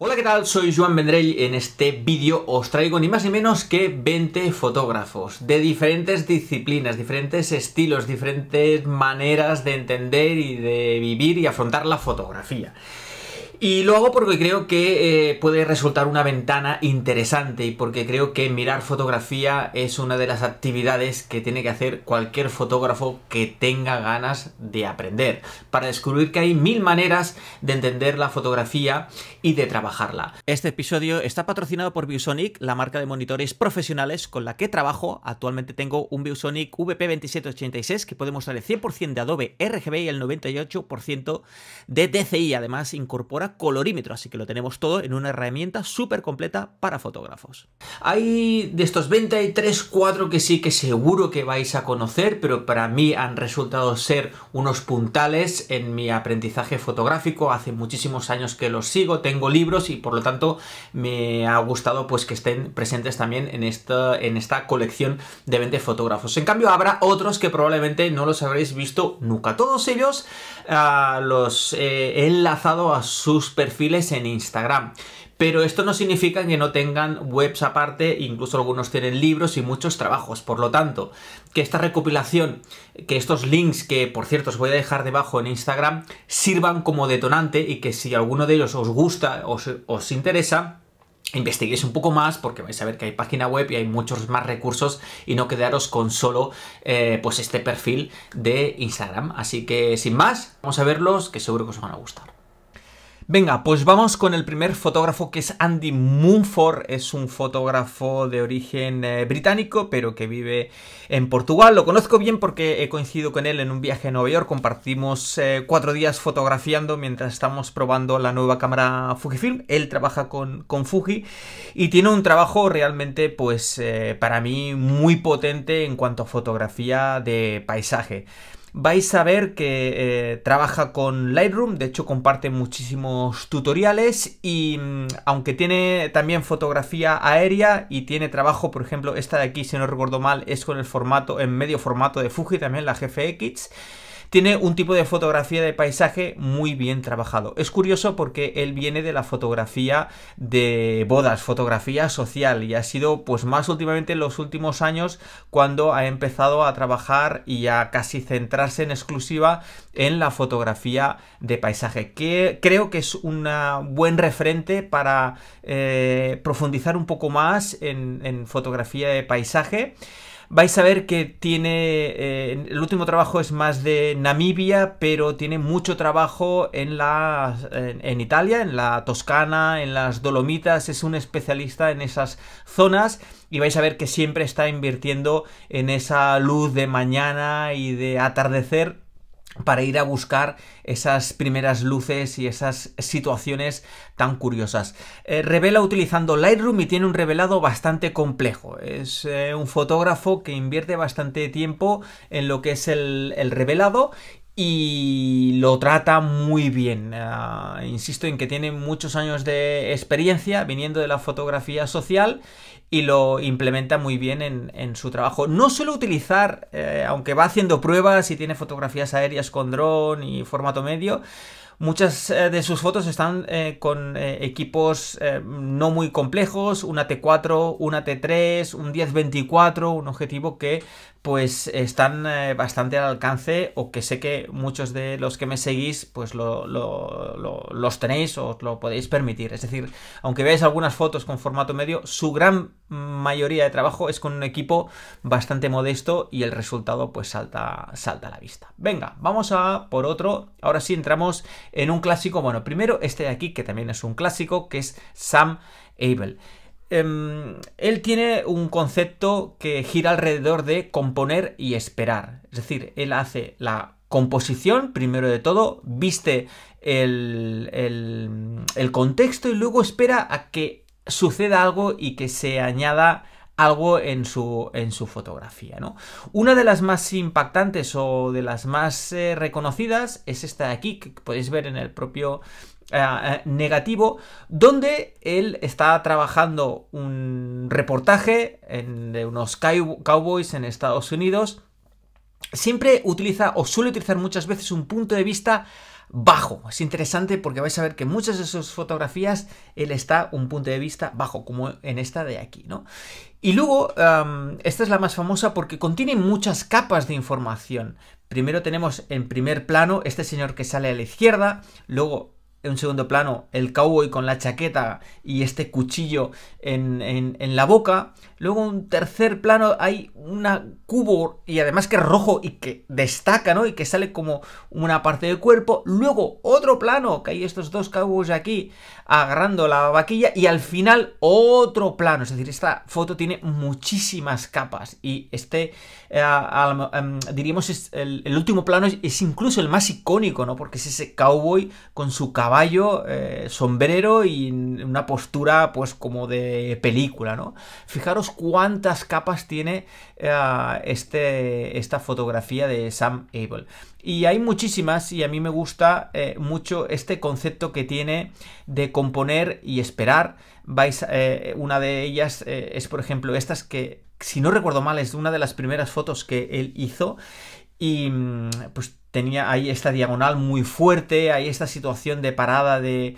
Hola, ¿qué tal? Soy Joan Vendrell. En este vídeo os traigo ni más ni menos que 20 fotógrafos de diferentes disciplinas, diferentes estilos, diferentes maneras de entender y de vivir y afrontar la fotografía. Y lo hago porque creo que eh, puede resultar una ventana interesante y porque creo que mirar fotografía es una de las actividades que tiene que hacer cualquier fotógrafo que tenga ganas de aprender, para descubrir que hay mil maneras de entender la fotografía y de trabajarla. Este episodio está patrocinado por ViewSonic, la marca de monitores profesionales con la que trabajo. Actualmente tengo un ViewSonic VP2786 que puede mostrar el 100% de Adobe RGB y el 98% de DCI. Además, incorpora colorímetro, así que lo tenemos todo en una herramienta súper completa para fotógrafos. Hay de estos 23, 4 que sí que seguro que vais a conocer, pero para mí han resultado ser unos puntales en mi aprendizaje fotográfico. Hace muchísimos años que los sigo, tengo libros y por lo tanto me ha gustado pues que estén presentes también en esta, en esta colección de 20 fotógrafos. En cambio habrá otros que probablemente no los habréis visto nunca. Todos ellos a los eh, he enlazado a sus perfiles en Instagram. Pero esto no significa que no tengan webs aparte, incluso algunos tienen libros y muchos trabajos. Por lo tanto, que esta recopilación, que estos links que por cierto os voy a dejar debajo en Instagram, sirvan como detonante y que si alguno de ellos os gusta, os interesa, investiguéis un poco más porque vais a ver que hay página web y hay muchos más recursos y no quedaros con solo eh, pues este perfil de Instagram. Así que sin más, vamos a verlos que seguro que os van a gustar. Venga, pues vamos con el primer fotógrafo que es Andy Moonford. Es un fotógrafo de origen eh, británico, pero que vive en Portugal. Lo conozco bien porque he coincidido con él en un viaje a Nueva York. Compartimos eh, cuatro días fotografiando mientras estamos probando la nueva cámara Fujifilm. Él trabaja con, Fuji y tiene un trabajo realmente, pues, eh, para mí muy potente en cuanto a fotografía de paisaje vais a ver que eh, trabaja con Lightroom, de hecho comparte muchísimos tutoriales y mm, aunque tiene también fotografía aérea y tiene trabajo, por ejemplo, esta de aquí, si no recuerdo mal, es con el formato, en medio formato de Fuji, también la GFX tiene un tipo de fotografía de paisaje muy bien trabajado. Es curioso porque él viene de la fotografía de bodas, fotografía social, y ha sido pues más últimamente en los últimos años cuando ha empezado a trabajar y a casi centrarse en exclusiva en la fotografía de paisaje, que creo que es un buen referente para eh, profundizar un poco más en fotografía de paisaje vais a ver que tiene, eh, el último trabajo es más de Namibia, pero tiene mucho trabajo en, la, en Italia, en la Toscana, en las Dolomitas, es un especialista en esas zonas y vais a ver que siempre está invirtiendo en esa luz de mañana y de atardecer para ir a buscar esas primeras luces y esas situaciones tan curiosas. Eh, revela utilizando Lightroom y tiene un revelado bastante complejo. Es eh, un fotógrafo que invierte bastante tiempo en lo que es el, revelado y lo trata muy bien. Ah, insisto en que tiene muchos años de experiencia viniendo de la fotografía social y lo implementa muy bien en, su trabajo. No suele utilizar, eh, aunque va haciendo pruebas y tiene fotografías aéreas con dron y formato medio, Muchas eh, de sus fotos están eh, con eh, equipos no muy complejos, una T4, una T3, un 1024, un objetivo que pues están bastante al alcance o que sé que muchos de los que me seguís pues los tenéis o os lo podéis permitir. Es decir, aunque veáis algunas fotos con formato medio, su gran mayoría de trabajo es con un equipo bastante modesto y el resultado pues salta, salta a la vista. Venga, vamos a por otro. Ahora sí entramos en un clásico, bueno, primero este de aquí, que también es un clásico, que es Sam Abel. Em, él tiene un concepto que gira alrededor de componer y esperar. Es decir, él hace la composición, primero de todo, viste el, el, el contexto y luego espera a que suceda algo y que se añada algo en su, en su fotografía, ¿no? Una de las más impactantes o de las más eh, reconocidas es esta de aquí, que podéis ver en el propio eh, eh, negativo, donde él está trabajando un reportaje de unos cowboys en Estados Unidos. Siempre utiliza o suele utilizar muchas veces un punto de vista bajo. Es interesante porque vais a ver que muchas de sus fotografías él está un punto de vista bajo, como en esta de aquí, ¿no? Y luego, esta es la más famosa porque contiene muchas capas de información. Primero tenemos en primer plano este señor que sale a la izquierda, luego en un segundo plano el cowboy con la chaqueta y este cuchillo en, la boca. Luego un tercer plano hay una cubo y además que es rojo y que destaca, ¿no? Y que sale como una parte del cuerpo. Luego otro plano que hay estos dos cowboys aquí agarrando la vaquilla y al final otro plano. Es decir, esta foto tiene muchísimas capas y este, eh, em, diríamos, el, último plano es, incluso el más icónico, ¿no? Porque es ese cowboy con su capa caballo, eh, sombrero y una postura pues como de película, ¿no? Fijaros cuántas capas tiene eh, este, esta fotografía de Sam Abel. Y hay muchísimas y a mí me gusta eh, mucho este concepto que tiene de componer y esperar. Vais, una de ellas es, por ejemplo, estas que, si no recuerdo mal, es una de las primeras fotos que él hizo. Y mm, pues tenía ahí esta diagonal muy fuerte, ahí esta situación de parada de,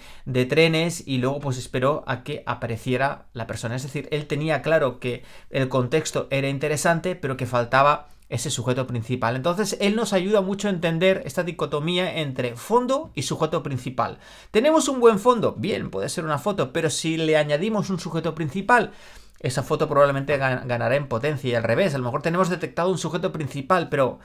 trenes y luego pues esperó a que apareciera la persona. Es decir, él tenía claro que el contexto era interesante, pero que faltaba ese sujeto principal. Entonces, él nos ayuda mucho a entender esta dicotomía entre fondo y sujeto principal. Tenemos un buen fondo, bien, puede ser una foto, pero si le añadimos un sujeto principal, esa foto probablemente ganará en potencia y al revés. A lo mejor tenemos detectado un sujeto principal, pero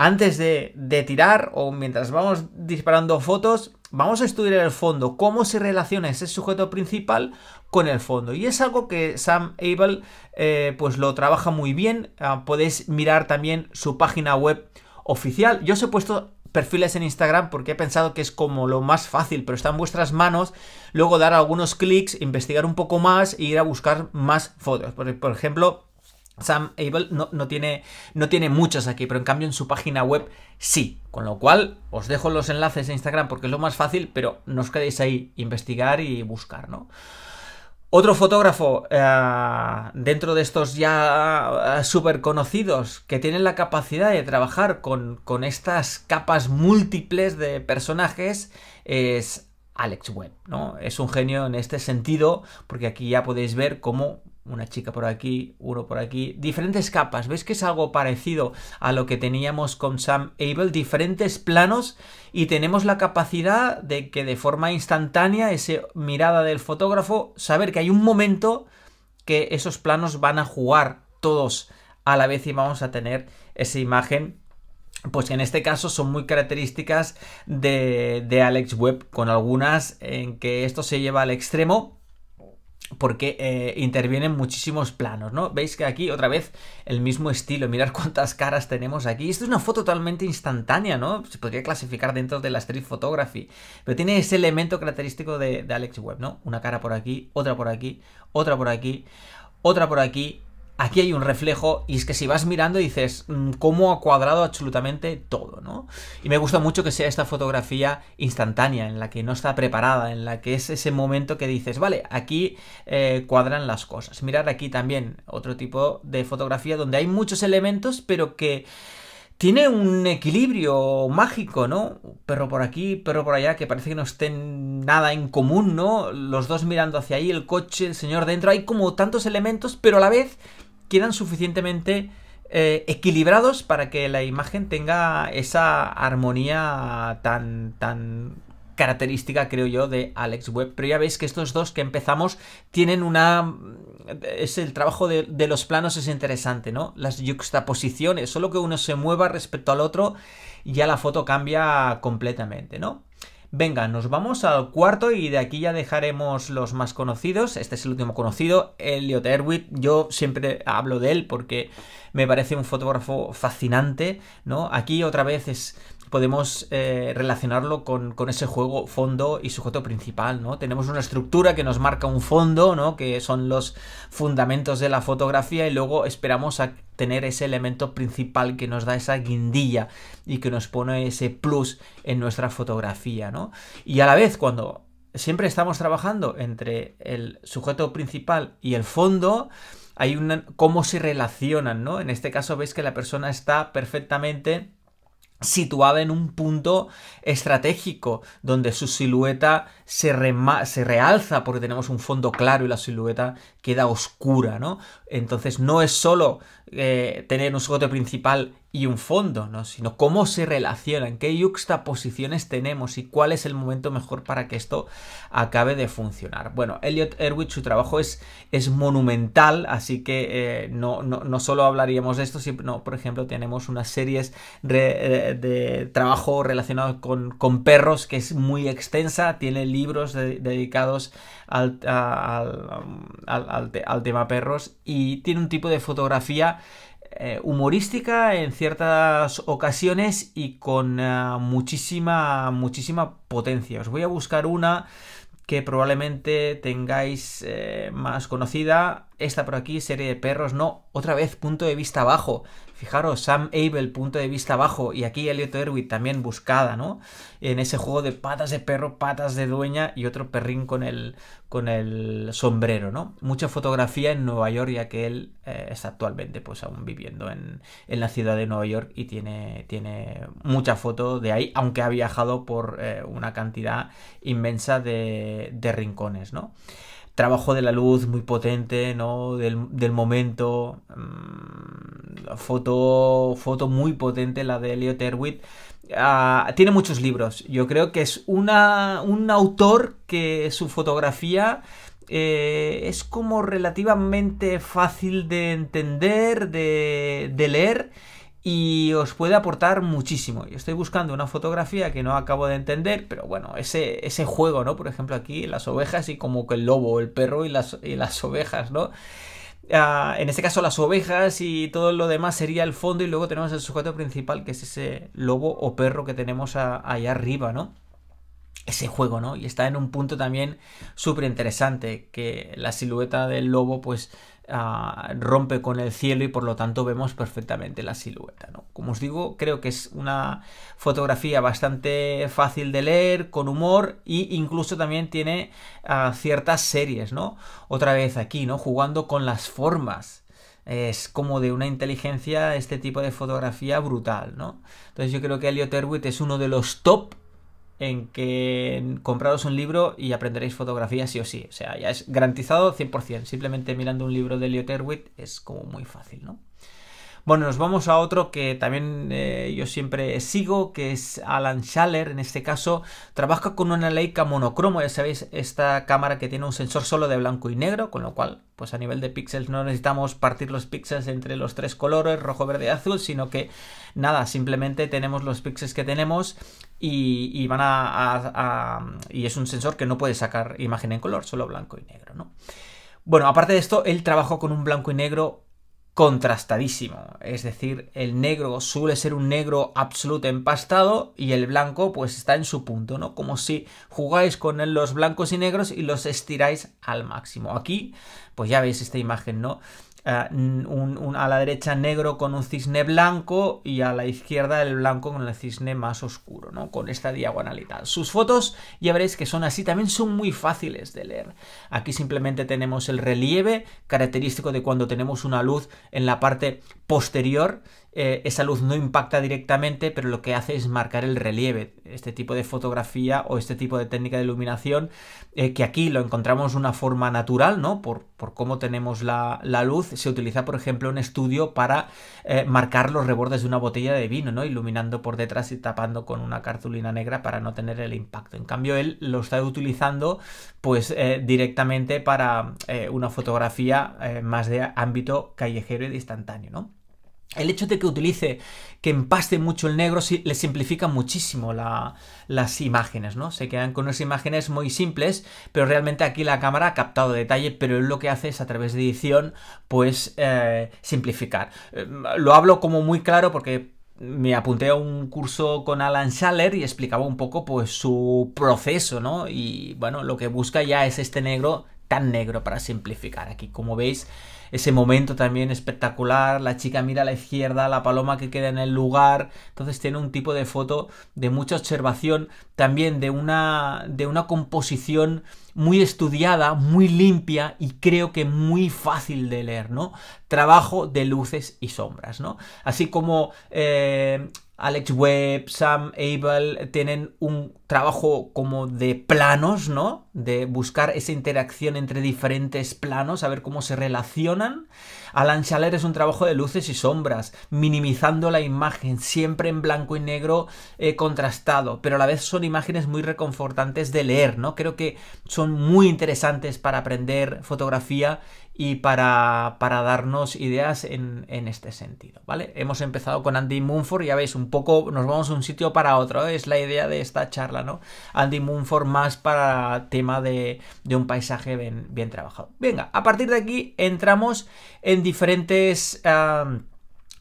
antes de, tirar o mientras vamos disparando fotos, vamos a estudiar el fondo, cómo se relaciona ese sujeto principal con el fondo. Y es algo que Sam Abel eh, pues lo trabaja muy bien. Ah, podéis mirar también su página web oficial. Yo os he puesto perfiles en Instagram porque he pensado que es como lo más fácil, pero está en vuestras manos luego dar algunos clics, investigar un poco más e ir a buscar más fotos. por ejemplo, Sam Abel no, tiene, no tiene muchas aquí, pero en cambio en su página web sí. Con lo cual, os dejo los enlaces a Instagram porque es lo más fácil, pero no os quedéis ahí, investigar y buscar, ¿no? Otro fotógrafo eh, dentro de estos ya eh, súper conocidos que tienen la capacidad de trabajar con, con estas capas múltiples de personajes es Alex Webb, ¿no? Es un genio en este sentido porque aquí ya podéis ver cómo una chica por aquí, uno por aquí, diferentes capas. ¿Ves que es algo parecido a lo que teníamos con Sam Abel? Diferentes planos y tenemos la capacidad de que de forma instantánea, esa mirada del fotógrafo, saber que hay un momento que esos planos van a jugar todos a la vez y vamos a tener esa imagen pues en este caso son muy características de, de Alex Webb, con algunas en que esto se lleva al extremo porque eh, intervienen muchísimos planos, ¿no? Veis que aquí otra vez el mismo estilo, mirar cuántas caras tenemos aquí. Esto es una foto totalmente instantánea, ¿no? Se podría clasificar dentro de la street photography, pero tiene ese elemento característico de, de Alex Webb, ¿no? Una cara por aquí, otra por aquí, otra por aquí, otra por aquí aquí hay un reflejo y es que si vas mirando dices mm, cómo ha cuadrado absolutamente todo, ¿no? Y me gusta mucho que sea esta fotografía instantánea, en la que no está preparada, en la que es ese momento que dices, vale, aquí eh, cuadran las cosas. Mirar aquí también otro tipo de fotografía donde hay muchos elementos, pero que tiene un equilibrio mágico, ¿no? Perro por aquí, perro por allá, que parece que no estén nada en común, ¿no? Los dos mirando hacia ahí, el coche, el señor dentro, hay como tantos elementos, pero a la vez quedan suficientemente eh, equilibrados para que la imagen tenga esa armonía tan, tan característica, creo yo, de Alex Webb. Pero ya veis que estos dos que empezamos tienen una... Es el trabajo de, los planos es interesante, ¿no? Las juxtaposiciones, solo que uno se mueva respecto al otro, ya la foto cambia completamente, ¿no? Venga, nos vamos al cuarto y de aquí ya dejaremos los más conocidos. Este es el último conocido, Elliot Erwitt. Yo siempre hablo de él porque me parece un fotógrafo fascinante, ¿no? Aquí otra vez es podemos eh, relacionarlo con, con, ese juego fondo y sujeto principal, ¿no? Tenemos una estructura que nos marca un fondo, ¿no? Que son los fundamentos de la fotografía y luego esperamos a tener ese elemento principal que nos da esa guindilla y que nos pone ese plus en nuestra fotografía, ¿no? Y a la vez cuando siempre estamos trabajando entre el sujeto principal y el fondo, hay un cómo se relacionan, ¿no? En este caso veis que la persona está perfectamente situada en un punto estratégico donde su silueta se, realza porque tenemos un fondo claro y la silueta queda oscura, ¿no? Entonces no es solo eh, tener un sujeto principal y un fondo, ¿no? sino cómo se relacionan, qué juxtaposiciones tenemos y cuál es el momento mejor para que esto acabe de funcionar. Bueno, Elliot Erwitt, su trabajo es, es monumental, así que eh, no, no, solo hablaríamos de esto, sino, por ejemplo, tenemos unas series eh, de trabajo relacionado con, perros que es muy extensa, tiene libros dedicados Um, al, al, al, tema perros y tiene un tipo de fotografía eh, humorística en ciertas ocasiones y con eh, muchísima, muchísima potencia. Os voy a buscar una que probablemente tengáis eh, más conocida. Esta por aquí, serie de perros, no, otra vez punto de vista abajo Fijaros, Sam Abel, punto de vista abajo, y aquí Elliot Erwitt también buscada, ¿no? En ese juego de patas de perro, patas de dueña y otro perrín con el, con el sombrero, ¿no? Mucha fotografía en Nueva York, ya que él eh, está actualmente, pues aún viviendo en, en, la ciudad de Nueva York y tiene, tiene mucha foto de ahí, aunque ha viajado por eh, una cantidad inmensa de, de rincones, ¿no? trabajo de la luz muy potente, ¿no? Del, momento. Mm, foto, foto muy potente, la de Elliot Erwitt. Ah, tiene muchos libros. Yo creo que es una, un autor que su fotografía eh, es como relativamente fácil de entender, de, de leer y os puede aportar muchísimo. Yo estoy buscando una fotografía que no acabo de entender, pero bueno, ese, ese juego, ¿no? Por ejemplo, aquí las ovejas y como que el lobo, el perro y las, las ovejas, ¿no? Ah, en este caso las ovejas y todo lo demás sería el fondo y luego tenemos el sujeto principal que es ese lobo o perro que tenemos allá arriba, ¿no? Ese juego, ¿no? Y está en un punto también súper interesante que la silueta del lobo pues Ah, rompe con el cielo y por lo tanto vemos perfectamente la silueta. ¿no? Como os digo, creo que es una fotografía bastante fácil de leer, con humor e incluso también tiene ah, ciertas series, ¿no? Otra vez aquí, ¿no? Jugando con las formas es como de una inteligencia este tipo de fotografía brutal, ¿no? Entonces yo creo que Elliot Erwitt es uno de los top en que comprados un libro y aprenderéis fotografía sí o sí. O sea, ya es garantizado 100%. Simplemente mirando un libro de Leo Terwitt es como muy fácil, ¿no? Bueno, nos vamos a otro que también eh, yo siempre sigo, que es Alan Schaller, en este caso, trabaja con una Leica monocromo, ya sabéis, esta cámara que tiene un sensor solo de blanco y negro, con lo cual, pues a nivel de píxeles no necesitamos partir los píxeles entre los tres colores, rojo, verde y azul, sino que nada, simplemente tenemos los píxeles que tenemos y, van y es un sensor que no puede sacar imagen en color, solo blanco y negro, ¿no? Bueno, aparte de esto, él trabaja con un blanco y negro contrastadísimo. Es decir, el negro suele ser un negro absoluto empastado y el blanco pues está en su punto, ¿no? Como si jugáis con los blancos y negros y los estiráis al máximo. Aquí, pues ya veis esta imagen, ¿no? Eh, a la derecha negro con un cisne blanco y a la izquierda el blanco con el cisne más oscuro, ¿no? Con esta diagonalidad. Sus fotos ya veréis que son así, también son muy fáciles de leer. Aquí simplemente tenemos el relieve característico de cuando tenemos una luz en la parte posterior eh, esa luz no impacta directamente, pero lo que hace es marcar el relieve. Este tipo de fotografía o este tipo de técnica de iluminación, eh, que aquí lo encontramos de una forma natural, ¿no? Por, cómo tenemos la, luz, se utiliza, por ejemplo, en estudio para eh, marcar los rebordes de una botella de vino, ¿no? Iluminando por detrás y tapando con una cartulina negra para no tener el impacto. En cambio, él lo está utilizando, pues, directamente para una fotografía más de ámbito callejero y de instantáneo, ¿no? El hecho de que utilice, que empaste mucho el negro, le simplifica muchísimo las imágenes, ¿no? Se quedan con unas imágenes muy simples, pero realmente aquí la cámara ha captado detalle, pero lo que hace es a través de edición, pues eh, simplificar. Eh, lo hablo como muy claro porque me apunté a un curso con Alan Schaller y explicaba un poco pues su proceso, ¿no? Y bueno, lo que busca ya es este negro tan negro para simplificar. Aquí, como veis, ese momento también espectacular, la chica mira a la izquierda, la paloma que queda en el lugar, entonces tiene un tipo de foto de mucha observación, también de una, de una composición muy estudiada, muy limpia y creo que muy fácil de leer, ¿no? Trabajo de luces y sombras, ¿no? Así como eh, Alex Webb, Sam Abel tienen un trabajo como de planos, ¿no? De buscar esa interacción entre diferentes planos, a ver cómo se relacionan. Alan Schaller es un trabajo de luces y sombras, minimizando la imagen, siempre en blanco y negro eh, contrastado, pero a la vez son imágenes muy reconfortantes de leer, ¿no? Creo que son muy interesantes para aprender fotografía y para, para darnos ideas en, este sentido, ¿vale? Hemos empezado con Andy Munford, ya veis, un poco nos vamos de un sitio para otro, ¿eh? es la idea de esta charla, ¿no? Andy Munford más para tema de, un paisaje bien, trabajado. Venga, a partir de aquí entramos en diferentes... Ah,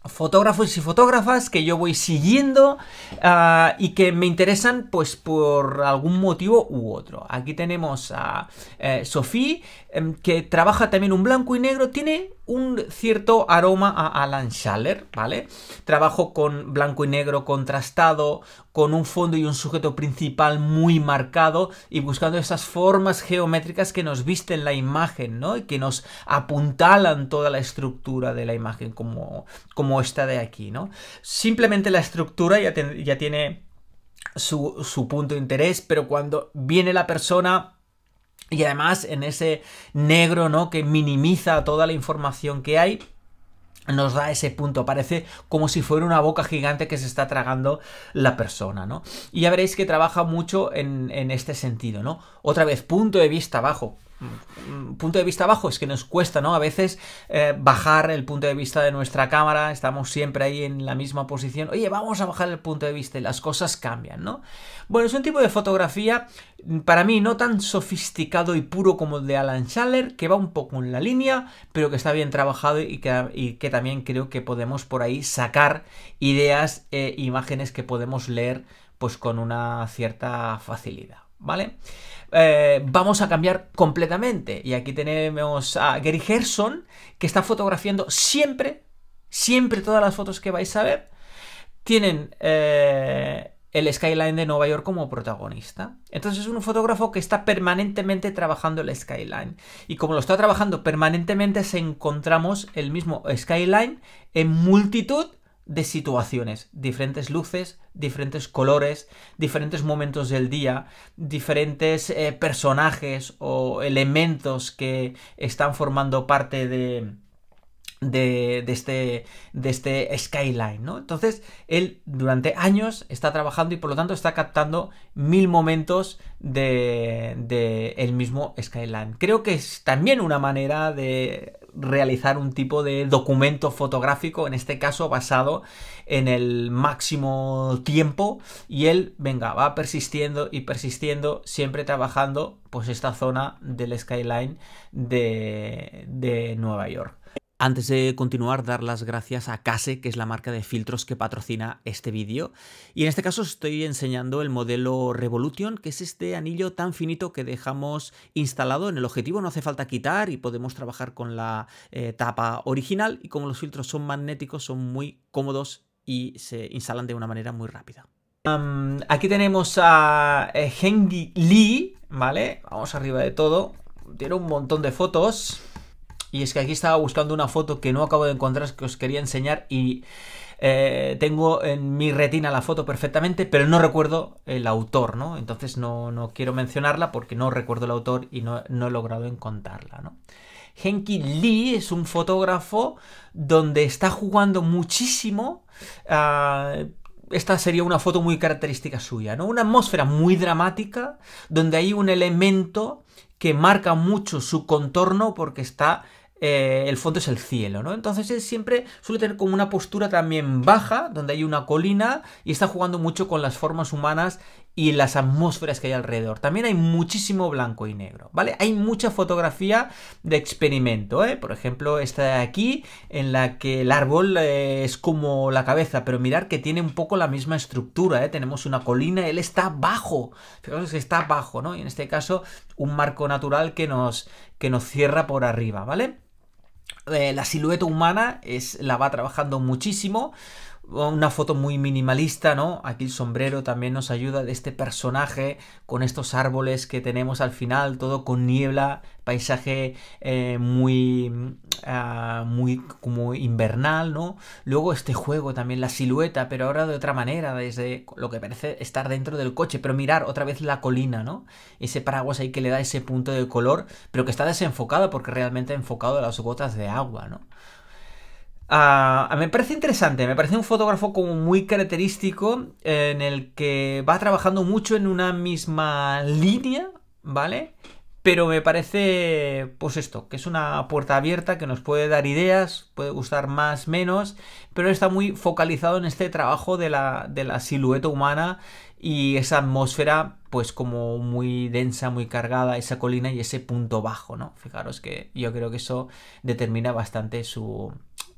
fotógrafos y fotógrafas que yo voy siguiendo ah, y que me interesan pues por algún motivo u otro. Aquí tenemos a eh, sofía Em, que trabaja también un blanco y negro, tiene un cierto aroma a Alan Schaller, ¿vale? Trabajo con blanco y negro contrastado, con un fondo y un sujeto principal muy marcado y buscando esas formas geométricas que nos visten la imagen, ¿no? Y que nos apuntalan toda la estructura de la imagen como, como esta de aquí, ¿no? Simplemente la estructura ya, ya tiene su, su punto de interés, pero cuando viene la persona y además en ese negro, ¿no? Que minimiza toda la información que hay, nos da ese punto. Parece como si fuera una boca gigante que se está tragando la persona, ¿no? Y ya veréis que trabaja mucho en, en, este sentido, ¿no? Otra vez, punto de vista bajo. Mm, punto de vista bajo es que nos cuesta, ¿no? A veces eh, bajar el punto de vista de nuestra cámara, estamos siempre ahí en la misma posición. Oye, vamos a bajar el punto de vista y las cosas cambian, ¿no? Bueno, es un tipo de fotografía mm, para mí no tan sofisticado y puro como el de Alan Schaller, que va un poco en la línea, pero que está bien trabajado y que, también creo que podemos por ahí sacar ideas e imágenes que podemos leer pues con una cierta facilidad, ¿vale? Eh, vamos a cambiar completamente. Y aquí tenemos a Gary Gerson, que está fotografiando siempre, siempre todas las fotos que vais a ver, tienen eh, el skyline de Nueva York como protagonista. Entonces es un fotógrafo que está permanentemente trabajando el skyline. Y como lo está trabajando permanentemente, se encontramos el mismo skyline en multitud de situaciones, diferentes luces, diferentes colores, diferentes momentos del día, diferentes eh, personajes o elementos que están formando parte de, de, este, de este skyline, ¿no? Entonces, él durante años está trabajando y por lo tanto está captando mil momentos del de mismo skyline. Creo que es también una manera de realizar un tipo de documento fotográfico, en este caso basado en el máximo tiempo, y él, venga, va persistiendo y persistiendo, siempre trabajando pues esta zona del skyline de, de Nueva York. Antes de continuar, dar las gracias a Case, que es la marca de filtros que patrocina este vídeo. Y en este caso estoy enseñando el modelo Revolution, que es este anillo tan finito que dejamos instalado en el objetivo. No hace falta quitar y podemos trabajar con la eh, tapa original. Y como los filtros son magnéticos, son muy cómodos y se instalan de una manera muy rápida. aquí tenemos a eh, Hengi Lee, ¿vale? Vamos arriba de todo. Tiene un montón de fotos. Y es que aquí estaba buscando una foto que no acabo de encontrar que os quería enseñar y eh, tengo en mi retina la foto perfectamente, pero no recuerdo el autor, ¿no? Entonces no, quiero mencionarla porque no recuerdo el autor y no, he logrado encontrarla, ¿no? Henki Lee es un fotógrafo donde está jugando muchísimo. Ah, esta sería una foto muy característica suya, ¿no? Una atmósfera muy dramática, donde hay un elemento que marca mucho su contorno porque está eh, el fondo es el cielo, ¿no? Entonces él siempre suele tener como una postura también baja, donde hay una colina, y está jugando mucho con las formas humanas y las atmósferas que hay alrededor. También hay muchísimo blanco y negro, ¿vale? Hay mucha fotografía de experimento, ¿eh? Por ejemplo, esta de aquí, en la que el árbol eh, es como la cabeza, pero mirar que tiene un poco la misma estructura, ¿eh? Tenemos una colina, él está bajo, fijaos que está bajo, ¿no? Y en este caso, un marco natural que nos, que nos cierra por arriba, ¿vale? Eh, la silueta humana es, la va trabajando muchísimo una foto muy minimalista, ¿no? Aquí el sombrero también nos ayuda de este personaje con estos árboles que tenemos al final, todo con niebla, paisaje eh, muy, mm, ah, muy como invernal, ¿no? Luego este juego también, la silueta, pero ahora de otra manera, desde lo que parece estar dentro del coche, pero mirar otra vez la colina, ¿no? Ese paraguas ahí que le da ese punto de color, pero que está desenfocado porque realmente ha enfocado a las gotas de agua, ¿no? Ah, me parece interesante, me parece un fotógrafo como muy característico en el que va trabajando mucho en una misma línea, ¿vale? Pero me parece, pues esto, que es una puerta abierta que nos puede dar ideas, puede gustar más, menos, pero está muy focalizado en este trabajo de la, de la silueta humana y esa atmósfera, pues como muy densa, muy cargada, esa colina y ese punto bajo, ¿no? Fijaros que yo creo que eso determina bastante su,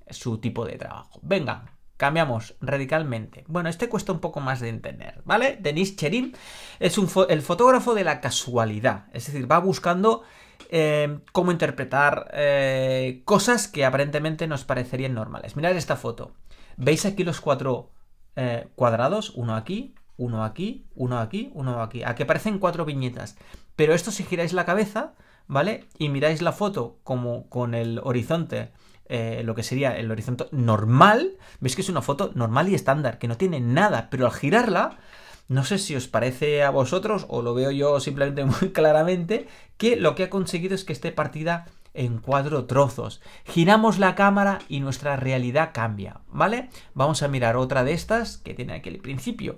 su tipo de trabajo. Venga, cambiamos radicalmente. Bueno, este cuesta un poco más de entender, ¿vale? Denis Cherin es un el fotógrafo de la casualidad, es decir, va buscando eh, cómo interpretar eh, cosas que aparentemente nos parecerían normales. Mirad esta foto. ¿Veis aquí los cuatro eh, cuadrados? Uno aquí, uno aquí, uno aquí, uno aquí. Aquí aparecen cuatro viñetas. Pero esto si giráis la cabeza, ¿vale? Y miráis la foto como con el horizonte eh, lo que sería el horizonte normal, veis que es una foto normal y estándar, que no tiene nada, pero al girarla, no sé si os parece a vosotros, o lo veo yo simplemente muy claramente, que lo que ha conseguido es que esté partida en cuatro trozos. Giramos la cámara y nuestra realidad cambia, ¿vale? Vamos a mirar otra de estas que tiene aquí el principio.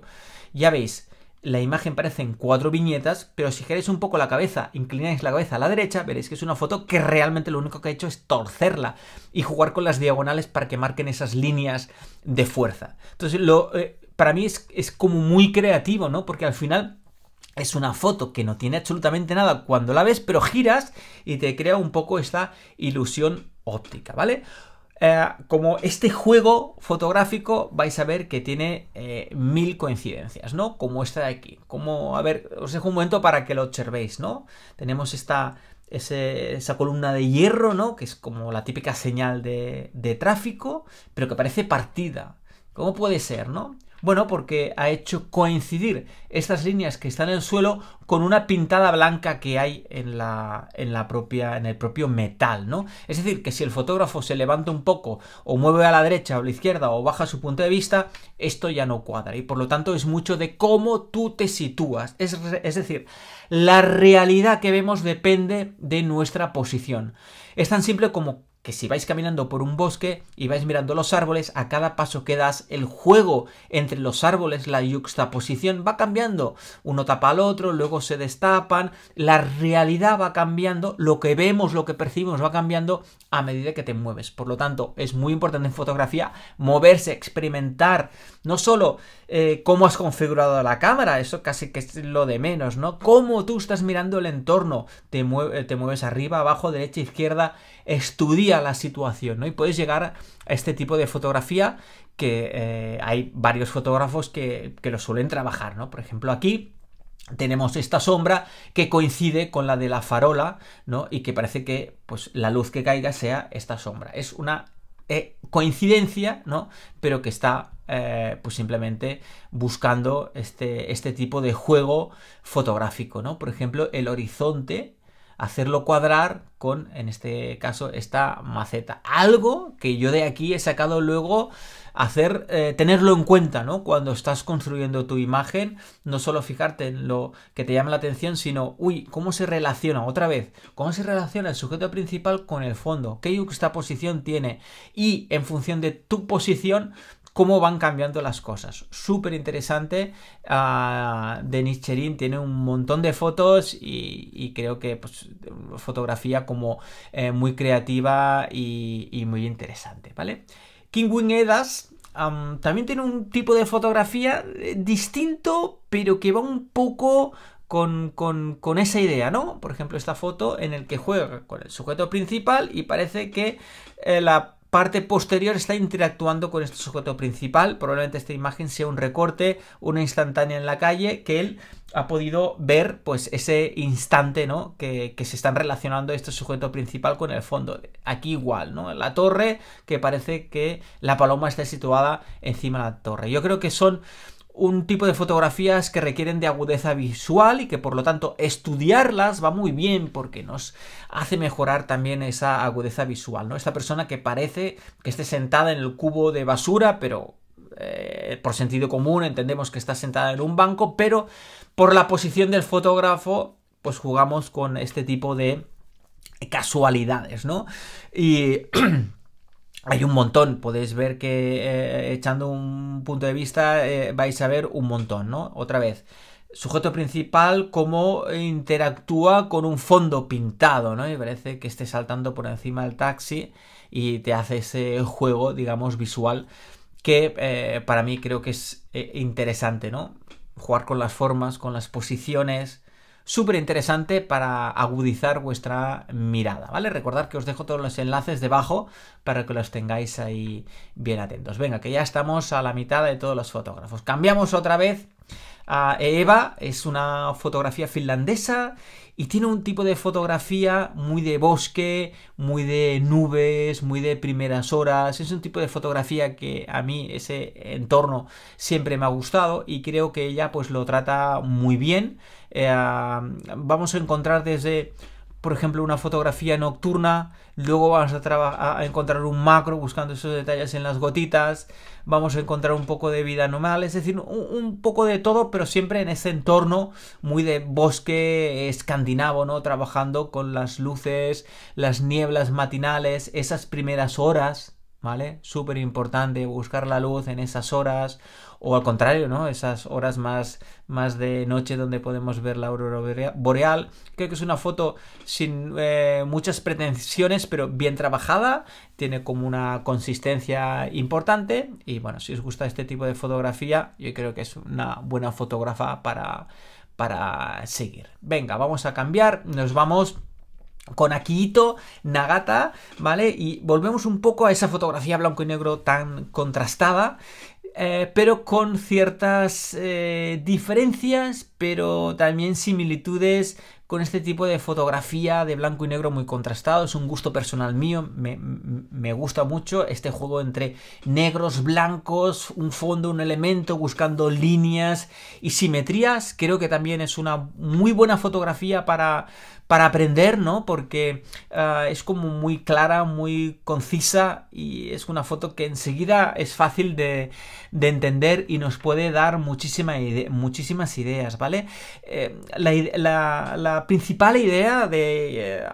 Ya veis, la imagen parece en cuatro viñetas, pero si giráis un poco la cabeza, inclináis la cabeza a la derecha, veréis que es una foto que realmente lo único que ha hecho es torcerla y jugar con las diagonales para que marquen esas líneas de fuerza. Entonces, lo, eh, para mí es, es como muy creativo, ¿no? Porque al final es una foto que no tiene absolutamente nada cuando la ves, pero giras y te crea un poco esta ilusión óptica, ¿vale? Eh, como este juego fotográfico vais a ver que tiene eh, mil coincidencias, ¿no? Como esta de aquí. Como, a ver, os dejo un momento para que lo observéis, ¿no? Tenemos esta, esa columna de hierro, ¿no? Que es como la típica señal de, de tráfico, pero que parece partida. ¿Cómo puede ser, no? Bueno, porque ha hecho coincidir estas líneas que están en el suelo con una pintada blanca que hay en la, en la propia, en el propio metal, ¿no? Es decir, que si el fotógrafo se levanta un poco o mueve a la derecha o a la izquierda o baja su punto de vista, esto ya no cuadra y por lo tanto es mucho de cómo tú te sitúas. Es, es decir, la realidad que vemos depende de nuestra posición. Es tan simple como que si vais caminando por un bosque y vais mirando los árboles, a cada paso que das, el juego entre los árboles, la yuxtaposición va cambiando. Uno tapa al otro, luego se destapan, la realidad va cambiando, lo que vemos, lo que percibimos va cambiando a medida que te mueves. Por lo tanto, es muy importante en fotografía moverse, experimentar, no solo eh, cómo has configurado la cámara, eso casi que es lo de menos, ¿no? Cómo tú estás mirando el entorno, te, te mueves arriba, abajo, derecha, izquierda, estudia la situación, ¿no? Y puedes llegar a este tipo de fotografía que eh, hay varios fotógrafos que, lo suelen trabajar, ¿no? Por ejemplo, aquí tenemos esta sombra que coincide con la de la farola, ¿no? Y que parece que pues, la luz que caiga sea esta sombra. Es una eh, coincidencia, ¿no? Pero que está eh, pues simplemente buscando este, este tipo de juego fotográfico, ¿no? Por ejemplo, el horizonte hacerlo cuadrar con, en este caso, esta maceta. Algo que yo de aquí he sacado luego hacer, eh, tenerlo en cuenta, ¿no? Cuando estás construyendo tu imagen, no solo fijarte en lo que te llama la atención, sino, uy, ¿cómo se relaciona? Otra vez, ¿cómo se relaciona el sujeto principal con el fondo? ¿Qué posición tiene? Y en función de tu posición, cómo van cambiando las cosas. Súper interesante. Ah, Denis Cherin tiene un montón de fotos y, creo que pues, fotografía como eh, muy creativa y, muy interesante, ¿vale? King Wing Edas también tiene un tipo de fotografía eh, distinto, pero que va un poco con, esa idea, ¿no? Por ejemplo, esta foto en el que juega con el sujeto principal y parece que eh, la parte posterior está interactuando con este sujeto principal. Probablemente esta imagen sea un recorte, una instantánea en la calle, que él ha podido ver pues ese instante ¿no? que, que se están relacionando este sujeto principal con el fondo. Aquí igual, ¿no? La torre, que parece que la paloma está situada encima de la torre. Yo creo que son un tipo de fotografías que requieren de agudeza visual y que por lo tanto estudiarlas va muy bien porque nos hace mejorar también esa agudeza visual, ¿no? Esta persona que parece que esté sentada en el cubo de basura, pero eh, por sentido común entendemos que está sentada en un banco, pero por la posición del fotógrafo pues jugamos con este tipo de casualidades, ¿no? Y hay un montón, podéis ver que eh, echando un punto de vista eh, vais a ver un montón, ¿no? Otra vez, sujeto principal, cómo interactúa con un fondo pintado, ¿no? Y parece que esté saltando por encima del taxi y te hace ese juego, digamos, visual que eh, para mí creo que es interesante, ¿no? Jugar con las formas, con las posiciones, súper interesante para agudizar vuestra mirada, ¿vale? Recordad que os dejo todos los enlaces debajo para que los tengáis ahí bien atentos. Venga, que ya estamos a la mitad de todos los fotógrafos. Cambiamos otra vez a Eva, es una fotografía finlandesa y tiene un tipo de fotografía muy de bosque, muy de nubes, muy de primeras horas. Es un tipo de fotografía que a mí ese entorno siempre me ha gustado y creo que ella pues lo trata muy bien. Eh, vamos a encontrar desde por ejemplo, una fotografía nocturna, luego vamos a, a, encontrar un macro buscando esos detalles en las gotitas, vamos a encontrar un poco de vida normal, es decir, un, un poco de todo, pero siempre en ese entorno muy de bosque escandinavo, ¿no? Trabajando con las luces, las nieblas matinales, esas primeras horas ¿vale? Súper importante buscar la luz en esas horas o al contrario, ¿no? Esas horas más, más de noche donde podemos ver la aurora boreal. Creo que es una foto sin eh, muchas pretensiones, pero bien trabajada, tiene como una consistencia importante y bueno, si os gusta este tipo de fotografía, yo creo que es una buena fotógrafa para, para seguir. Venga, vamos a cambiar, nos vamos con Akihito, Nagata, ¿vale? Y volvemos un poco a esa fotografía blanco y negro tan contrastada, eh, pero con ciertas eh, diferencias, pero también similitudes con este tipo de fotografía de blanco y negro muy contrastado. Es un gusto personal mío, me, gusta mucho este juego entre negros, blancos, un fondo, un elemento, buscando líneas y simetrías. Creo que también es una muy buena fotografía para, para aprender, ¿no? Porque ah, es como muy clara, muy concisa y es una foto que enseguida es fácil de, entender y nos puede dar muchísimas ideas, ¿vale? Eh, la principal idea de eh,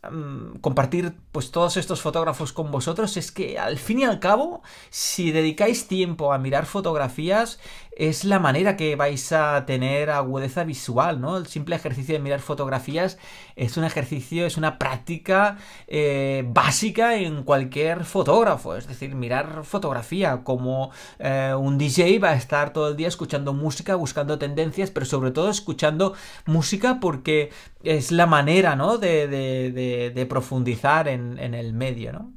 Mm, compartir pues todos estos fotógrafos con vosotros es que al fin y al cabo, si dedicáis tiempo a mirar fotografías, es la manera que vais a tener agudeza visual, ¿no? El simple ejercicio de mirar fotografías es un ejercicio, es una práctica eh, básica en cualquier fotógrafo. Es decir, mirar fotografía como eh, un DJ va a estar todo el día escuchando música, buscando tendencias, pero sobre todo escuchando música porque es la manera, ¿no? De, profundizar en, el medio, ¿no?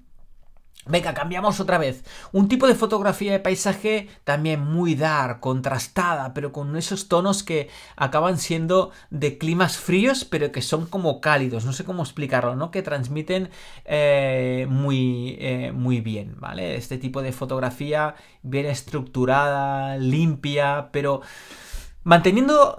Venga, cambiamos otra vez. Un tipo de fotografía de paisaje también muy dar contrastada, pero con esos tonos que acaban siendo de climas fríos, pero que son como cálidos, no sé cómo explicarlo, ¿no? Que transmiten eh, muy, eh, muy bien, ¿vale? Este tipo de fotografía bien estructurada, limpia, pero manteniendo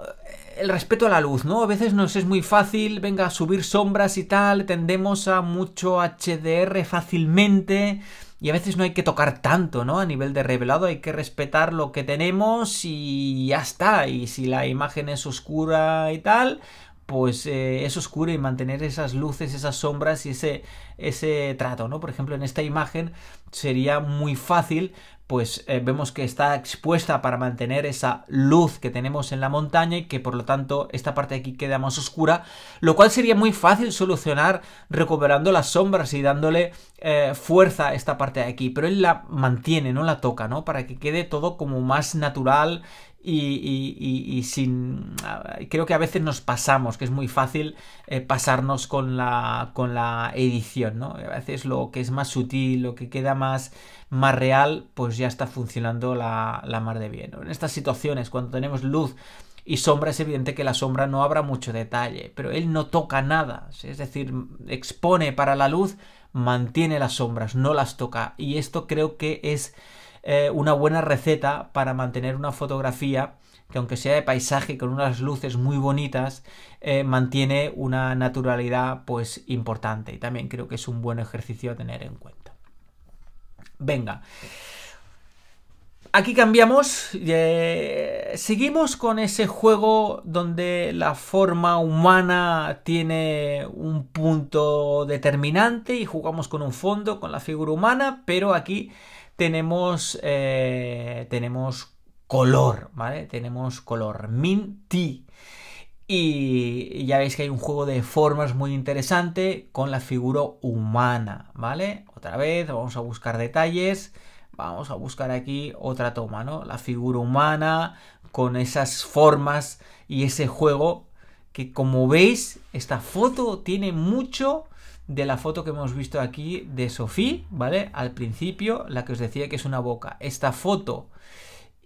el respeto a la luz, ¿no? A veces nos es muy fácil, venga, a subir sombras y tal, tendemos a mucho HDR fácilmente y a veces no hay que tocar tanto, ¿no? A nivel de revelado hay que respetar lo que tenemos y ya está, y si la imagen es oscura y tal, pues eh, es oscura y mantener esas luces, esas sombras y ese, ese trato, ¿no? Por ejemplo, en esta imagen sería muy fácil, pues eh, vemos que está expuesta para mantener esa luz que tenemos en la montaña y que por lo tanto esta parte de aquí queda más oscura, lo cual sería muy fácil solucionar recuperando las sombras y dándole eh, fuerza a esta parte de aquí, pero él la mantiene, no la toca, ¿no? Para que quede todo como más natural y, sin. Creo que a veces nos pasamos, que es muy fácil eh, pasarnos con la, con la edición, ¿no? A veces lo que es más sutil, lo que queda más, más real, pues ya está funcionando la, mar de bien. En estas situaciones, cuando tenemos luz y sombra, es evidente que la sombra no habrá mucho detalle, pero él no toca nada, es decir, expone para la luz, mantiene las sombras, no las toca. Y esto creo que es eh, una buena receta para mantener una fotografía que aunque sea de paisaje con unas luces muy bonitas, eh, mantiene una naturalidad pues importante y también creo que es un buen ejercicio a tener en cuenta. Venga. Aquí cambiamos, eh, seguimos con ese juego donde la forma humana tiene un punto determinante y jugamos con un fondo, con la figura humana, pero aquí tenemos, eh, tenemos color, ¿vale? Tenemos color Minty. Y ya veis que hay un juego de formas muy interesante con la figura humana, ¿vale? Otra vez, vamos a buscar detalles. Vamos a buscar aquí otra toma, ¿no? La figura humana con esas formas y ese juego que como veis, esta foto tiene mucho de la foto que hemos visto aquí de Sofía, ¿vale? Al principio, la que os decía que es una boca. Esta foto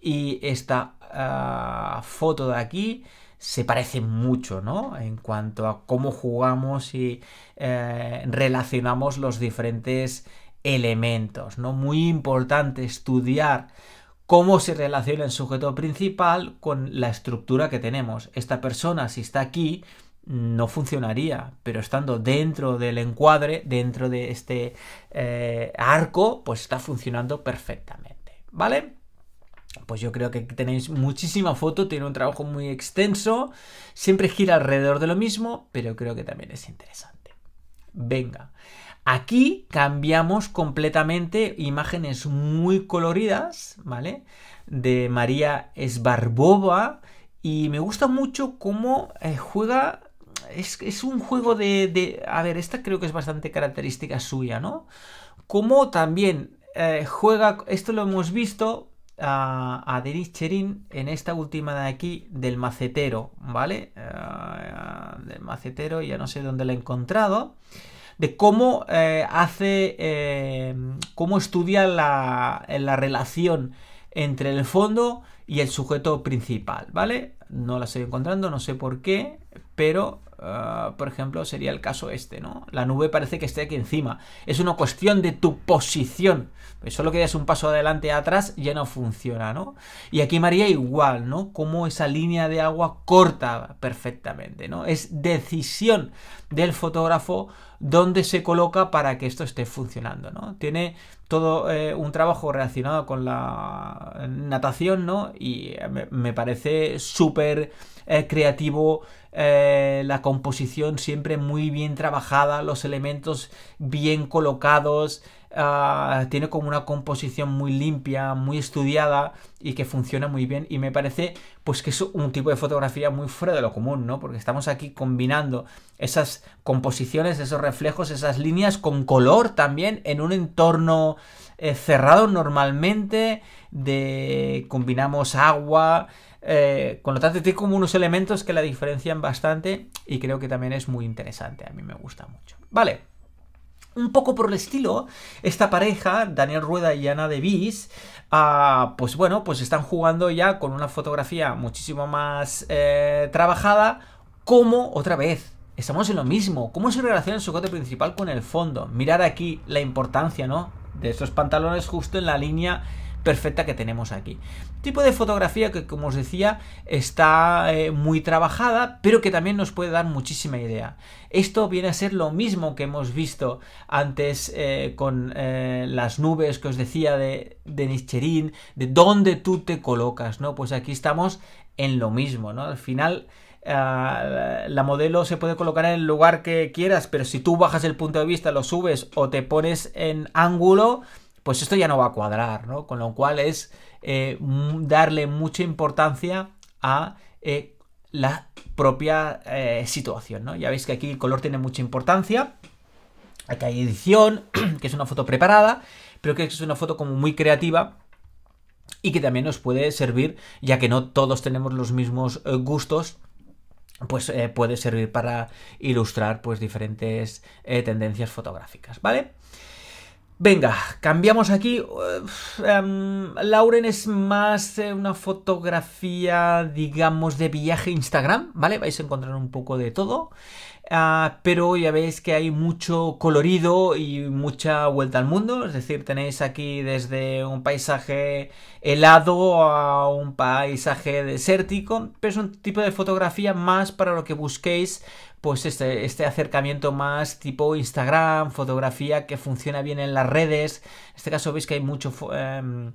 y esta ah, foto de aquí se parecen mucho, ¿no? En cuanto a cómo jugamos y eh, relacionamos los diferentes elementos, ¿no? Muy importante estudiar cómo se relaciona el sujeto principal con la estructura que tenemos. Esta persona, si está aquí, no funcionaría, pero estando dentro del encuadre, dentro de este eh, arco, pues está funcionando perfectamente, ¿vale? Pues yo creo que tenéis muchísima foto, tiene un trabajo muy extenso, siempre gira alrededor de lo mismo, pero creo que también es interesante. Venga, aquí cambiamos completamente imágenes muy coloridas, ¿vale? De María Esbarbova, y me gusta mucho cómo eh, juega es, un juego de, A ver, esta creo que es bastante característica suya, ¿no? Como también eh, juega... Esto lo hemos visto a, a Cherin en esta última de aquí del macetero, ¿vale? Eh, eh, del macetero, ya no sé dónde la he encontrado. De cómo hace... cómo estudia la, la relación entre el fondo y el sujeto principal, ¿vale? No la estoy encontrando, no sé por qué pero ah, por ejemplo, sería el caso este, ¿no? La nube parece que esté aquí encima. Es una cuestión de tu posición. Pues solo que des un paso adelante y atrás ya no funciona, ¿no? Y aquí María igual, ¿no? Como esa línea de agua corta perfectamente, ¿no? Es decisión del fotógrafo dónde se coloca para que esto esté funcionando, ¿no? Tiene todo eh, un trabajo relacionado con la natación, ¿no? Y me, parece súper eh, creativo eh, la composición siempre muy bien trabajada, los elementos bien colocados, Ah, tiene como una composición muy limpia, muy estudiada y que funciona muy bien. Y me parece pues que es un tipo de fotografía muy fuera de lo común, ¿no? Porque estamos aquí combinando esas composiciones, esos reflejos, esas líneas con color también en un entorno eh, cerrado normalmente. De combinamos agua. Eh, con lo tanto, tiene como unos elementos que la diferencian bastante y creo que también es muy interesante. A mí me gusta mucho. Vale un poco por el estilo, esta pareja, Daniel Rueda y Ana de ah, pues bueno, pues están jugando ya con una fotografía muchísimo más eh, trabajada, como otra vez. Estamos en lo mismo. ¿Cómo se relaciona su cote principal con el fondo? Mirad aquí la importancia, ¿no? De estos pantalones justo en la línea perfecta que tenemos aquí. Tipo de fotografía que, como os decía, está eh, muy trabajada, pero que también nos puede dar muchísima idea. Esto viene a ser lo mismo que hemos visto antes eh, con eh, las nubes que os decía de, de de dónde tú te colocas, ¿no? Pues aquí estamos en lo mismo, ¿no? Al final... la modelo se puede colocar en el lugar que quieras, pero si tú bajas el punto de vista, lo subes o te pones en ángulo, pues esto ya no va a cuadrar, ¿no? Con lo cual es eh, darle mucha importancia a eh, la propia eh, situación, ¿no? Ya veis que aquí el color tiene mucha importancia. Aquí hay edición, que es una foto preparada, pero que es una foto como muy creativa y que también nos puede servir, ya que no todos tenemos los mismos gustos, pues puede servir para ilustrar pues diferentes tendencias fotográficas, ¿vale? Venga, cambiamos aquí. Eh, em, Lauren es más eh, una fotografía, digamos, de viaje Instagram, ¿vale? Vais a encontrar un poco de todo. Ah, pero ya veis que hay mucho colorido y mucha vuelta al mundo, es decir, tenéis aquí desde un paisaje helado a un paisaje desértico, pero es un tipo de fotografía más para lo que busquéis pues este, este acercamiento más tipo Instagram, fotografía que funciona bien en las redes. En este caso veis que hay mucho em,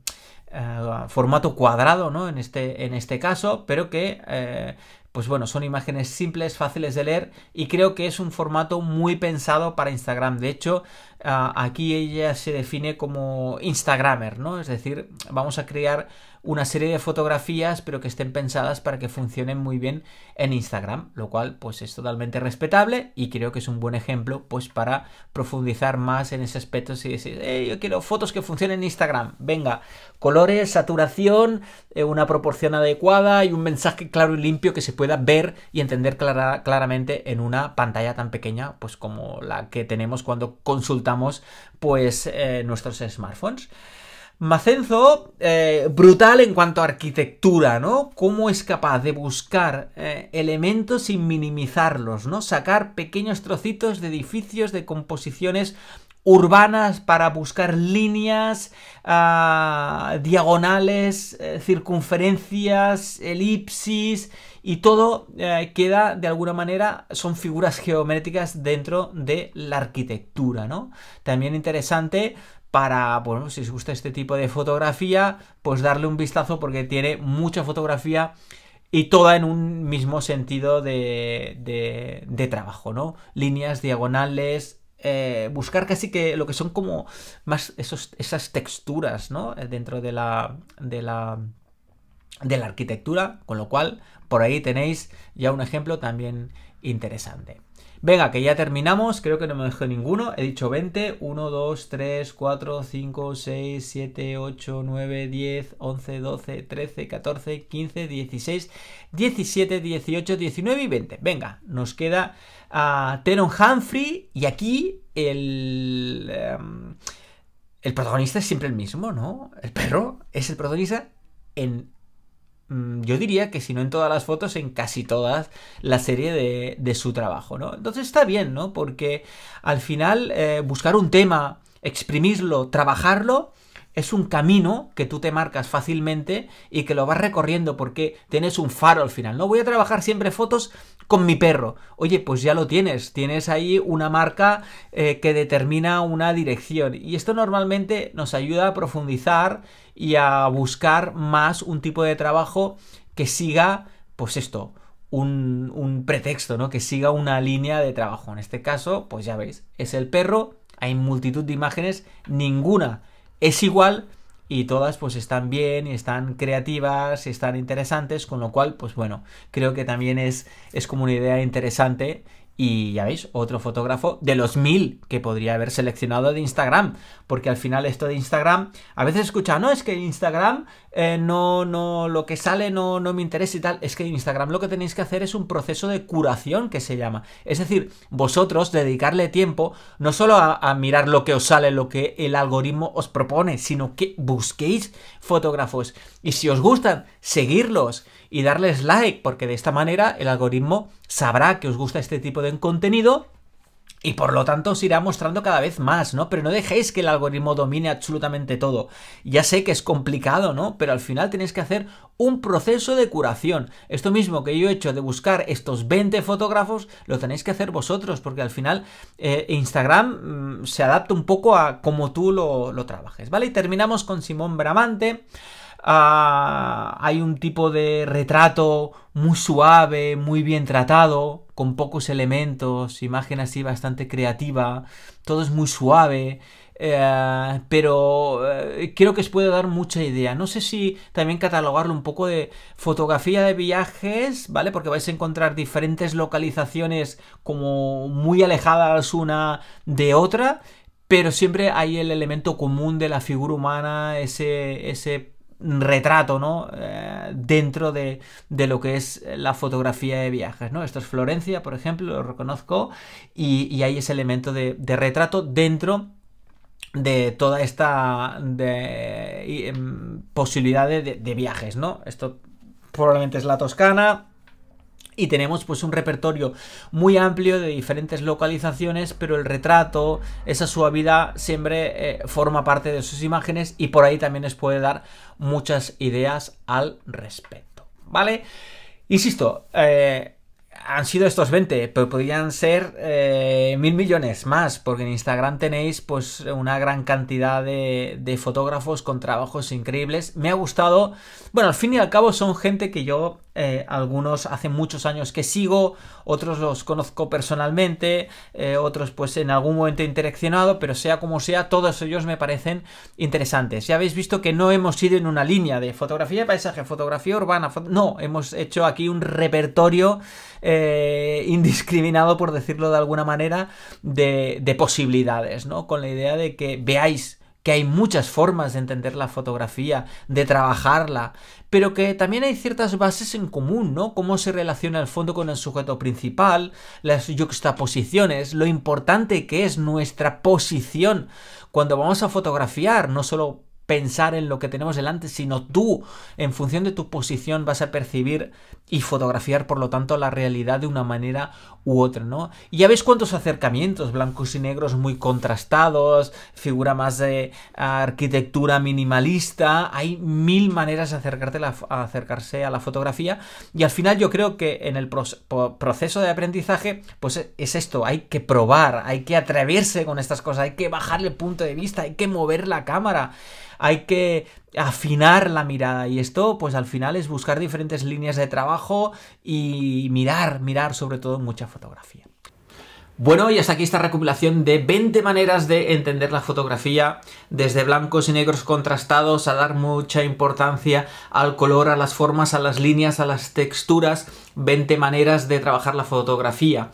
eh, formato cuadrado, ¿no? En este, en este caso, pero que... Eh, pues bueno, son imágenes simples, fáciles de leer y creo que es un formato muy pensado para Instagram. De hecho, ah, aquí ella se define como Instagramer, ¿no? Es decir, vamos a crear una serie de fotografías, pero que estén pensadas para que funcionen muy bien en Instagram, lo cual pues es totalmente respetable y creo que es un buen ejemplo pues para profundizar más en ese aspecto si decís, eh, yo quiero fotos que funcionen en Instagram, venga, colores, saturación, eh, una proporción adecuada y un mensaje claro y limpio que se pueda ver y entender claramente en una pantalla tan pequeña pues como la que tenemos cuando consultamos pues eh, nuestros smartphones. Macenzo, eh, brutal en cuanto a arquitectura, ¿no? Cómo es capaz de buscar eh, elementos sin minimizarlos, ¿no? Sacar pequeños trocitos de edificios, de composiciones urbanas para buscar líneas, ah, diagonales, eh, circunferencias, elipsis y todo queda de alguna manera, son figuras geométricas dentro de la arquitectura, ¿no? También interesante para, bueno, si os gusta este tipo de fotografía, pues darle un vistazo porque tiene mucha fotografía y toda en un mismo sentido de, trabajo, ¿no? Líneas, diagonales, eh, buscar casi que lo que son como más esos, esas texturas, ¿no? Eh, dentro de la, de la, de la arquitectura, con lo cual por ahí tenéis ya un ejemplo también interesante. Venga, que ya terminamos. Creo que no me dejé ninguno. He dicho 20. 1, 2, 3, 4, 5, 6, 7, 8, 9, 10, 11, 12, 13, 14, 15, 16, 17, 18, 19 y 20. Venga, nos queda a ah, Teron Humphrey y aquí el... Em, el protagonista es siempre el mismo, ¿no? El perro es el protagonista en Mm, yo diría que si no en todas las fotos, en casi todas la serie de, su trabajo, ¿no? Entonces está bien, ¿no? Porque al final eh, buscar un tema, exprimirlo, trabajarlo, es un camino que tú te marcas fácilmente y que lo vas recorriendo porque tienes un faro al final. No voy a trabajar siempre fotos con mi perro. Oye, pues ya lo tienes. Tienes ahí una marca eh, que determina una dirección. Y esto normalmente nos ayuda a profundizar y a buscar más un tipo de trabajo que siga, pues esto, un, pretexto, ¿no? Que siga una línea de trabajo. En este caso, pues ya veis, es el perro, hay multitud de imágenes, ninguna es igual y todas pues están bien y están creativas y están interesantes, con lo cual, pues bueno, creo que también es, es como una idea interesante y ya veis, otro fotógrafo de los mil que podría haber seleccionado de Instagram. Porque al final esto de Instagram, a veces escucha, no, es que Instagram eh, no, no, lo que sale no, no me interesa y tal, es que en Instagram lo que tenéis que hacer es un proceso de curación que se llama. Es decir, vosotros dedicarle tiempo no solo a, a mirar lo que os sale, lo que el algoritmo os propone, sino que busquéis fotógrafos. Y si os gustan, seguirlos y darles like, porque de esta manera el algoritmo sabrá que os gusta este tipo de contenido y por lo tanto os irá mostrando cada vez más, ¿no? Pero no dejéis que el algoritmo domine absolutamente todo. Ya sé que es complicado, ¿no? Pero al final tenéis que hacer un proceso de curación. Esto mismo que yo he hecho de buscar estos 20 fotógrafos, lo tenéis que hacer vosotros, porque al final eh, Instagram mm, se adapta un poco a como tú lo, lo trabajes, ¿vale? Y terminamos con Simón Bramante. Ah, hay un tipo de retrato muy suave, muy bien tratado, con pocos elementos, imagen así bastante creativa, todo es muy suave, eh, pero eh, creo que os puede dar mucha idea. No sé si también catalogarlo un poco de fotografía de viajes, ¿vale? Porque vais a encontrar diferentes localizaciones como muy alejadas una de otra. Pero siempre hay el elemento común de la figura humana, ese, ese retrato, ¿no? Eh, dentro de, lo que es la fotografía de viajes, ¿no? Esto es Florencia, por ejemplo, lo reconozco, y, hay ese elemento de, retrato dentro de toda esta em, posibilidad de, de viajes, ¿no? Esto probablemente es la Toscana, y tenemos pues un repertorio muy amplio de diferentes localizaciones, pero el retrato, esa suavidad siempre eh, forma parte de sus imágenes y por ahí también les puede dar muchas ideas al respecto, ¿vale? Insisto, eh, han sido estos 20, pero podrían ser eh, mil millones más, porque en Instagram tenéis pues una gran cantidad de, fotógrafos con trabajos increíbles. Me ha gustado. Bueno, al fin y al cabo son gente que yo, eh, algunos hace muchos años que sigo, otros los conozco personalmente, eh, otros pues en algún momento he interaccionado, pero sea como sea, todos ellos me parecen interesantes. Ya habéis visto que no hemos ido en una línea de fotografía de paisaje, fotografía urbana, no, hemos hecho aquí un repertorio eh, indiscriminado, por decirlo de alguna manera, de, de posibilidades, ¿no? Con la idea de que veáis que hay muchas formas de entender la fotografía, de trabajarla, pero que también hay ciertas bases en común, ¿no? Cómo se relaciona el fondo con el sujeto principal, las juxtaposiciones, lo importante que es nuestra posición cuando vamos a fotografiar, no solo pensar en lo que tenemos delante, sino tú, en función de tu posición, vas a percibir y fotografiar, por lo tanto, la realidad de una manera u otra, ¿no? Y ya ves cuántos acercamientos, blancos y negros muy contrastados, figura más de arquitectura minimalista, hay mil maneras de acercarte a acercarse a la fotografía y al final yo creo que en el proceso de aprendizaje, pues e, es esto, hay que probar, hay que atreverse con estas cosas, hay que bajar el punto de vista, hay que mover la cámara, hay que afinar la mirada y esto pues al final es buscar diferentes líneas de trabajo y mirar, mirar sobre todo mucha fotografía. Bueno, y hasta aquí esta recopilación de 20 maneras de entender la fotografía, desde blancos y negros contrastados a dar mucha importancia al color, a las formas, a las líneas, a las texturas, 20 maneras de trabajar la fotografía.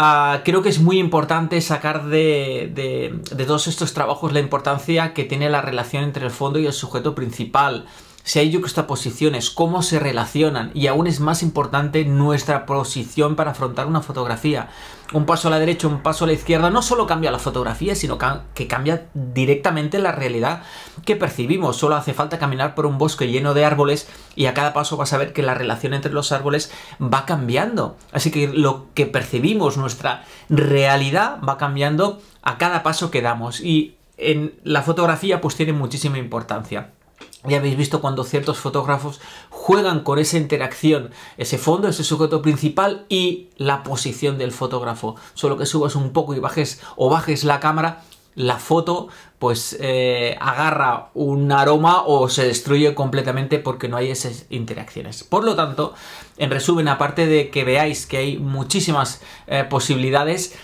Ah, creo que es muy importante sacar de, de, de todos estos trabajos la importancia que tiene la relación entre el fondo y el sujeto principal si hay yo que posición posiciones, cómo se relacionan y aún es más importante nuestra posición para afrontar una fotografía. Un paso a la derecha, un paso a la izquierda, no solo cambia la fotografía, sino que cambia directamente la realidad que percibimos. Solo hace falta caminar por un bosque lleno de árboles y a cada paso vas a ver que la relación entre los árboles va cambiando. Así que lo que percibimos, nuestra realidad va cambiando a cada paso que damos y en la fotografía pues tiene muchísima importancia. Ya habéis visto cuando ciertos fotógrafos juegan con esa interacción, ese fondo, ese sujeto principal y la posición del fotógrafo. Solo que subas un poco y bajes o bajes la cámara, la foto pues eh, agarra un aroma o se destruye completamente porque no hay esas interacciones. Por lo tanto, en resumen, aparte de que veáis que hay muchísimas eh, posibilidades,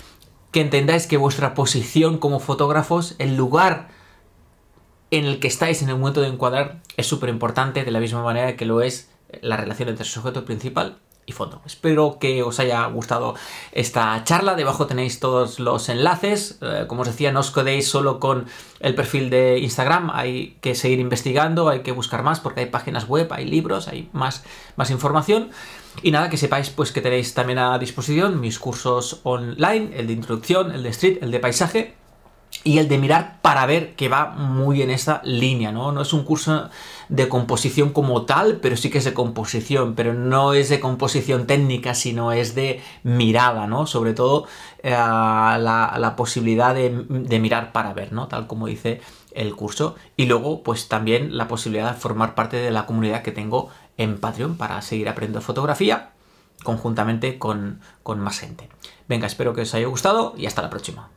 que entendáis que vuestra posición como fotógrafos, el lugar en el que estáis en el momento de encuadrar es súper importante de la misma manera que lo es la relación entre sujeto principal y fondo. Espero que os haya gustado esta charla. Debajo tenéis todos los enlaces. Eh, como os decía, no os quedéis solo con el perfil de Instagram. Hay que seguir investigando, hay que buscar más porque hay páginas web, hay libros, hay más, más información. Y nada, que sepáis pues que tenéis también a disposición mis cursos online, el de introducción, el de street, el de paisaje y el de mirar para ver que va muy en esa línea, ¿no? No es un curso de composición como tal, pero sí que es de composición, pero no es de composición técnica, sino es de mirada, ¿no? Sobre todo eh, la, posibilidad de, mirar para ver, ¿no? Tal como dice el curso. Y luego, pues también la posibilidad de formar parte de la comunidad que tengo en Patreon para seguir aprendiendo fotografía conjuntamente con, con más gente. Venga, espero que os haya gustado y hasta la próxima.